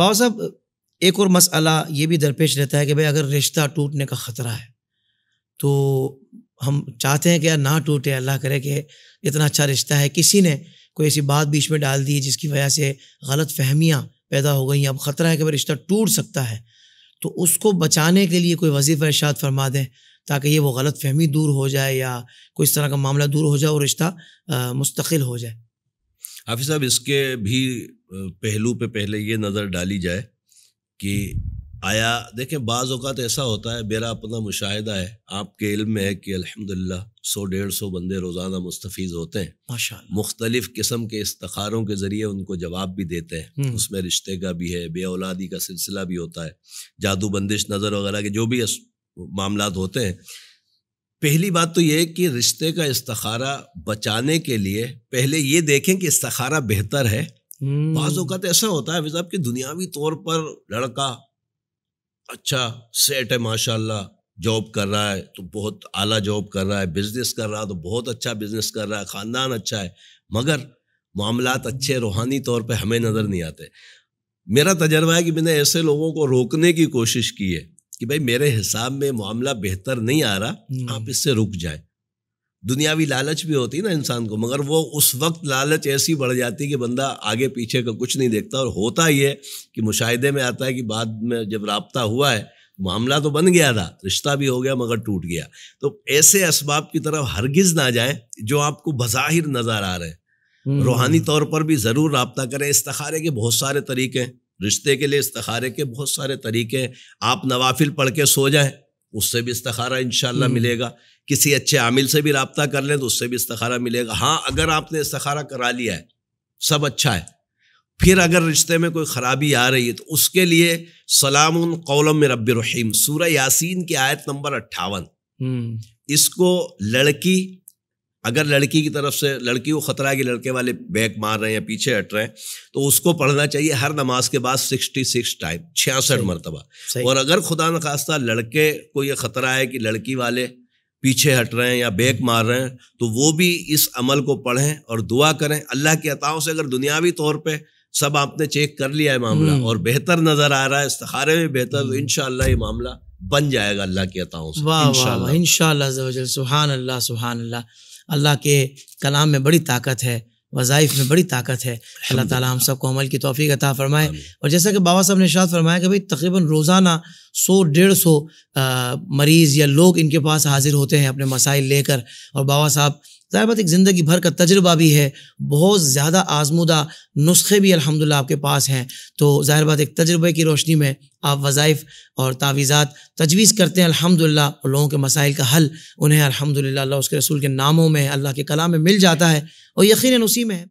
बाबा साहब एक और मसला ये भी दरपेश रहता है कि भाई अगर रिश्ता टूटने का ख़तरा है तो हम चाहते हैं कि यार ना टूटे अल्लाह करे कि इतना अच्छा रिश्ता है किसी ने कोई ऐसी बात बीच में डाल दी जिसकी वजह से गलत फहमियाँ पैदा हो गई अब ख़तरा है कि भाई रिश्ता टूट सकता है तो उसको बचाने के लिए कोई वजीफ़ इर्शाद फरमा दें ताकि ये वो गलत फहमी दूर हो जाए या कोई इस तरह का मामला दूर हो जाए और रिश्ता मुस्तकिल हो जाए हाफि साहब इसके भी पहलू पे पहले ये नज़र डाली जाए कि आया देखें बाज़ अवत ऐसा होता है मेरा अपना मुशाहिदा है आपके इल्म में है कि अल्हम्दुलिल्लाह सौ डेढ़ सौ बंदे रोज़ाना मुस्तफ़ होते हैं माशा मुख्तलिफ़ किस्म के इस्तारों के ज़रिए उनको जवाब भी देते हैं हम्म। उसमें रिश्ते का भी है बे औलादी का सिलसिला भी होता है जादू बंदिश नज़र वगैरह के जो भी मामला होते हैं पहली बात तो यह है कि रिश्ते का इस्तारा बचाने के लिए पहले ये देखें कि इस्तारा बेहतर है हम्म। बाज ऐसा होता है साहब कि दुनियावी तौर पर लड़का अच्छा सेट है माशाल्लाह जॉब कर रहा है तो बहुत आला जॉब कर रहा है बिजनेस कर रहा है तो बहुत अच्छा बिजनेस कर रहा है ख़ानदान अच्छा है मगर मामला अच्छे रूहानी तौर पर हमें नज़र नहीं आते मेरा तजर्बा है कि मैंने ऐसे लोगों को रोकने की कोशिश की है कि भाई मेरे हिसाब में मामला बेहतर नहीं आ रहा हम्म। आप इससे रुक जाएं दुनियावी लालच भी होती है ना इंसान को मगर वो उस वक्त लालच ऐसी बढ़ जाती है कि बंदा आगे पीछे का कुछ नहीं देखता और होता ही है कि मुशाहदे में आता है कि बाद में जब रबता हुआ है मामला तो बन गया था रिश्ता भी हो गया मगर टूट गया तो ऐसे इसबाब की तरफ हरगिज ना जाए जो आपको बज़ाहिर नज़र आ रहे हैं हम्म। रूहानी तौर पर भी ज़रूर रबता करें इस्तारे के बहुत सारे तरीके हैं रिश्ते के लिए इस्तारे के बहुत सारे तरीके हैं आप नवाफिल पढ़ के सो जाएं उससे भी इस्तारा इन हम्म। मिलेगा किसी अच्छे आमिल से भी रबता कर लें तो उससे भी इस्तारा मिलेगा हाँ अगर आपने इस्तारा करा लिया है सब अच्छा है फिर अगर रिश्ते में कोई ख़राबी आ रही है तो उसके लिए सलाम कौलम रब रहीम सूर यासिन की आयत नंबर अट्ठावन हम्म। इसको लड़की अगर लड़की की तरफ से लड़की को ख़तरा है कि लड़के वाले बैक मार रहे हैं या पीछे हट रहे हैं तो उसको पढ़ना चाहिए हर नमाज के बाद सिक्सटी सिक्स टाइम छियासठ मरतबा और अगर खुदा न खास्ता लड़के को ये ख़तरा है कि लड़की वाले पीछे हट रहे हैं या बेक मार रहे हैं तो वो भी इस अमल को पढ़ें और दुआ करें अल्लाह की अताओं से अगर दुनियावी तौर पर सब आपने चेक कर लिया है मामला हम्म। और बेहतर नजर आ रहा है इस्तारे में बेहतर तो हम्म। इनशाला ये मामला बन जाएगा अल्लाह की अताओं से वाह वाह इनशाला सुबहान अल्लाह सुबहान अल्लाह अल्लाह के कलाम में बड़ी ताकत है वज़ाइफ में बड़ी ताकत है अल्लाह ताला हम सबको अमल की तोफ़ी अता फ़रमाए और जैसा कि बाबा साहब ने शाद फरमाया कि भाई तकरीबन रोज़ाना सौ डेढ़ सौ मरीज़ या लोग इनके पास हाजिर होते हैं अपने मसाइल लेकर और बाबा साहब ज़ाहिर बात एक ज़िंदगी भर का तजुर्बा भी है बहुत ज़्यादा आजमूदा नुस्खे भी अलहमदिल्ला आपके पास हैं तो ज़ाहिर बात एक तजुर्बे की रोशनी में आप वज़ाइफ़ और तावीज़ात तजवीज़ करते हैं अलहमदिल्ला और लोगों के मसाइल का हल उन्हें अलहमदिल्ला उसके रसूल के नामों में अल्लाह के कला में मिल जाता है और यकीन उसी में है